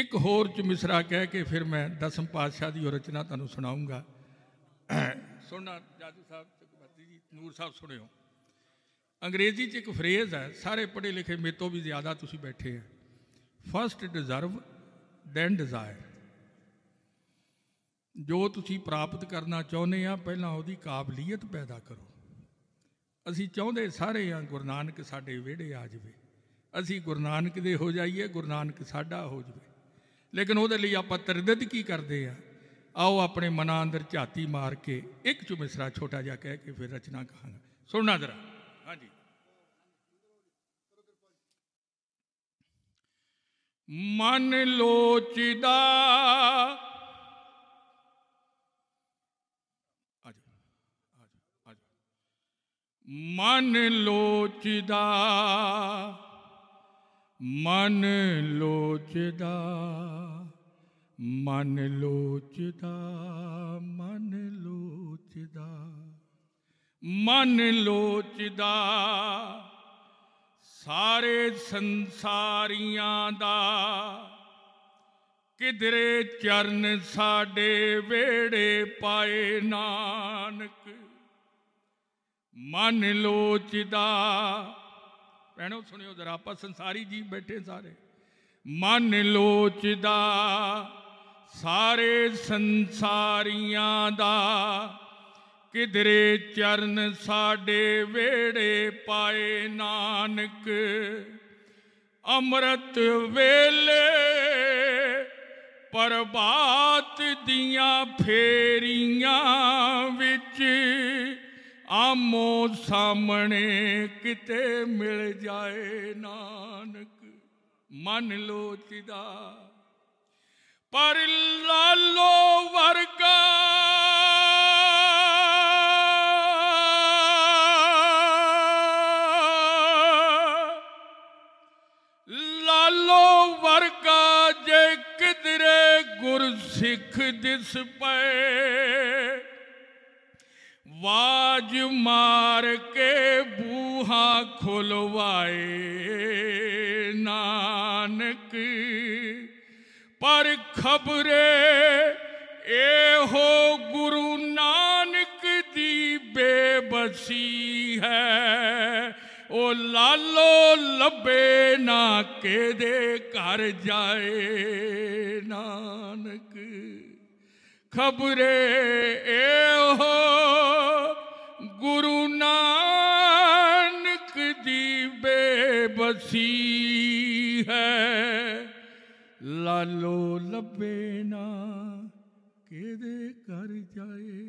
ਇੱਕ ਹੋਰ ਚ ਮਿਸਰਾ ਕਹਿ ਕੇ ਫਿਰ ਮੈਂ ਦਸਮ ਪਾਤਸ਼ਾਹ ਦੀ ਰਚਨਾ ਤੁਹਾਨੂੰ ਸੁਣਾਉਂਗਾ ਸੁਣਨਾ ਜਾਦੂ ਸਾਹਿਬ ਚਕਬਤੀ ਜੀ ਨੂਰ ਸਾਹਿਬ ਸੁਣਿਓ ਅੰਗਰੇਜ਼ੀ ਚ ਇੱਕ ਫਰੇਜ਼ ਹੈ ਸਾਰੇ ਪੜ੍ਹੇ ਲਿਖੇ ਤੋਂ ਵੀ ਜ਼ਿਆਦਾ ਤੁਸੀਂ ਬੈਠੇ ਆ ਫਰਸਟ ਡਿਜ਼ਰਵ ਦੈਨ ਡਿਜ਼ਾਇਰ ਜੋ ਤੁਸੀਂ ਪ੍ਰਾਪਤ ਕਰਨਾ ਚਾਹੁੰਦੇ ਆ ਪਹਿਲਾਂ ਉਹਦੀ ਕਾਬਲੀਅਤ ਪੈਦਾ ਕਰੋ ਅਸੀਂ ਚਾਹੁੰਦੇ ਸਾਰੇ ਆ ਗੁਰੂ ਨਾਨਕ ਸਾਡੇ ਵਿਹੜੇ ਆ ਜਾਵੇ ਅਸੀਂ ਗੁਰੂ ਨਾਨਕ ਦੇ ਹੋ ਜਾਈਏ ਗੁਰੂ ਨਾਨਕ ਸਾਡਾ ਹੋ ਜਾਵੇ ਲੇਕਿਨ ਉਹਦੇ ਲਈ ਆਪਾਂ ਤਰਦਦ ਕੀ ਕਰਦੇ ਆ ਆਓ ਆਪਣੇ ਮਨਾਂ ਅੰਦਰ ਝਾਤੀ ਮਾਰ ਕੇ ਇੱਕ ਚੁਮਿਸਰਾ ਛੋਟਾ ਜਿਹਾ ਕਹਿ ਕੇ ਫਿਰ ਰਚਨਾ ਕਹਾਂਗਾ ਸੁਣਨਾ ਜ਼ਰਾ ਹਾਂਜੀ ਮਨ ਲੋਚਦਾ ਮਨ ਲੋਚਦਾ ਮਨ ਲੋਚਦਾ ਮਨ ਲੋਚਦਾ ਮਨ ਲੋਚਦਾ ਮਨ ਲੋਚਦਾ ਸਾਰੇ ਸੰਸਾਰੀਆਂ ਦਾ ਕਿਧਰੇ ਚਰਨ ਸਾਡੇ ਵੇੜੇ ਪਾਏ ਨਾਨਕ ਮਨ ਲੋਚਦਾ ਭੈਣੋ ਸੁਣਿਓ ਜਰਾ ਆਪਾਂ ਸੰਸਾਰੀ ਜੀ ਬੈਠੇ ਸਾਰੇ ਮਨ ਲੋਚਦਾ ਸਾਰੇ ਸੰਸਾਰੀਆਂ ਦਾ ਕਿਧਰੇ ਚਰਨ ਸਾਡੇ ਵੇੜੇ ਪਾਏ ਨਾਨਕ ਅੰਮ੍ਰਿਤ ਵੇਲੇ ਪਰਬਾਤ ਦੀਆਂ ਫੇਰੀਆਂ ਵਿੱਚ ਆਮੋ ਸਾਹਮਣੇ ਕਿਤੇ ਮਿਲ ਜਾਏ ਨਾਨਕ ਮੰਨ ਲੋ ਤਿਦਾ ਪਰ ਲਾਲੋ ਵਰਗਾ ਲਾਲੋ ਵਰਗਾ ਜੇ ਕਿਦਰੇ ਗੁਰ ਸਿੱਖ ਦਿਸ ਪਏ ਵਾਜ ਮਾਰ ਕੇ ਬੂਹਾ ਖੁਲਵਾਏ ਨਾਨਕ ਪਰ ਖਬਰੇ ਇਹੋ ਗੁਰੂ ਨਾਨਕ ਦੀ ਬੇਬਸੀ ਹੈ ਉਹ ਲਾਲੋ ਲੱਭੇ ਨਾ ਕਿਦੇ ਘਰ ਜਾਏ ਨਾਨਕ ਖਬਰੇ ਇਹੋ ਵਸੀ ਹੈ ਲਾਲੋ ਲੱਭੇ ਨਾ ਕਿਹਦੇ ਘਰ ਜਾਏ